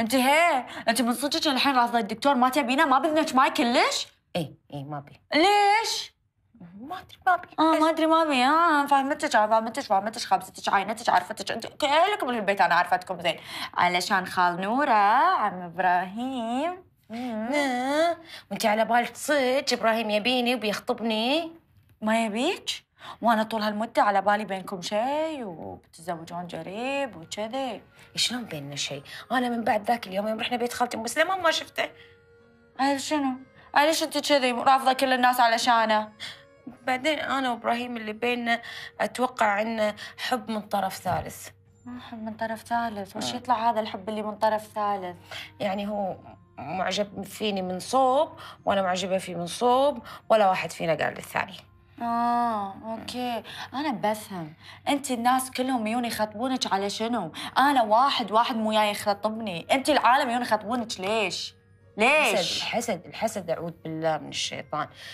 انت هي انت من صدقك الحين رافضه الدكتور ما تبينه ما بذنك ماي كلش؟ اي اي ما ابي ليش؟ ما ادري ما ابي اه ما ادري ما ابي آه،, اه فهمتك فهمتك فهمتك خابزتك عينتك عرفتك انت كلكم بالبيت انا عرفتكم زين علشان خال نوره عم ابراهيم نعم. وانت على بالك صدق ابراهيم يبيني وبيخطبني ما يبيك؟ وانا طول هالمده على بالي بينكم شيء وبتتزوجون قريب وكذي شلون بيننا شيء؟ انا من بعد ذاك اليوم يوم رحنا بيت خالتي مسلمه ما شفته عيل شنو؟ ليش انت كذي رافضه كل الناس علشانه؟ بعدين انا وابراهيم اللي بيننا اتوقع انه حب من طرف ثالث آه، حب من طرف ثالث وش آه. يطلع هذا الحب اللي من طرف ثالث يعني هو معجب فيني من صوب وانا معجبه فيه من صوب ولا واحد فينا قال للثاني اه اوكي انا بفهم انت الناس كلهم يوني يخطبونك على شنو انا واحد واحد مو جاي يخطبني انت العالم يوني يخطبونك ليش ليش الحسد الحسد الحسد اعوذ بالله من الشيطان